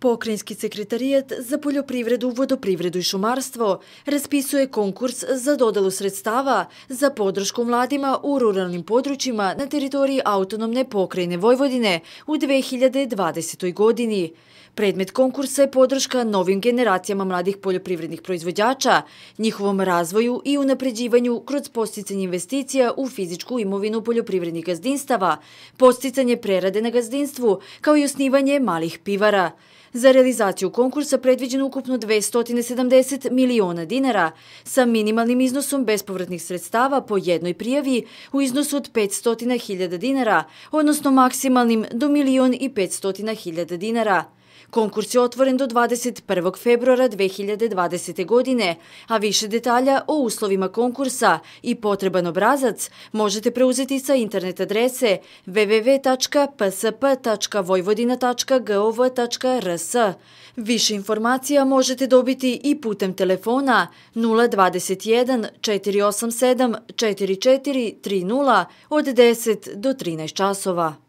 Pokrajinski sekretarijat za poljoprivredu, vodoprivredu i šumarstvo raspisuje konkurs za dodalu sredstava za podršku mladima u ruralnim područjima na teritoriji autonomne pokrajine Vojvodine u 2020. godini. Predmet konkursa je podrška novim generacijama mladih poljoprivrednih proizvođača, njihovom razvoju i unapređivanju kroz posticanje investicija u fizičku imovinu poljoprivrednih gazdinstava, posticanje prerade na gazdinstvu, kao i osnivanje malih pivara. Za realizaciju konkursa predviđeno ukupno 270 miliona dinara sa minimalnim iznosom bespovratnih sredstava po jednoj prijavi u iznosu od 500.000 dinara, odnosno maksimalnim do 1.500.000 dinara. Konkurs je otvoren do 21. februara 2020. godine, a više detalja o uslovima konkursa i potreban obrazac možete preuzeti sa internet adrese www.psp.vojvodina.gov.rs. Više informacija možete dobiti i putem telefona 021 487 4430 od 10 do 13 časova.